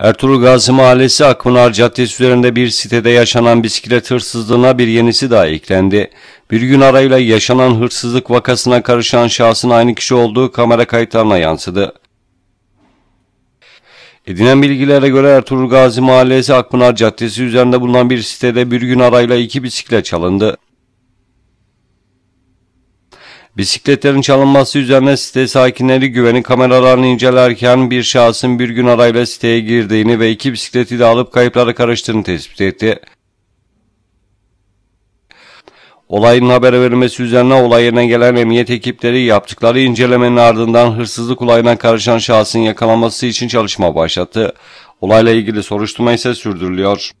Ertuğrul Gazi Mahallesi Akpınar Caddesi üzerinde bir sitede yaşanan bisiklet hırsızlığına bir yenisi daha eklendi. Bir gün arayla yaşanan hırsızlık vakasına karışan şahsın aynı kişi olduğu kamera kayıtlarına yansıdı. Edinen bilgilere göre Ertuğrul Gazi Mahallesi Akpınar Caddesi üzerinde bulunan bir sitede bir gün arayla iki bisiklet çalındı. Bisikletlerin çalınması üzerine site sakinleri güvenlik kameralarını incelerken bir şahsın bir gün arayla siteye girdiğini ve iki bisikleti de alıp kayıpları karıştığını tespit etti. Olayın haber verilmesi üzerine olay yerine gelen emniyet ekipleri yaptıkları incelemenin ardından hırsızlık olayına karışan şahsın yakalanması için çalışma başlattı. Olayla ilgili soruşturma ise sürdürülüyor.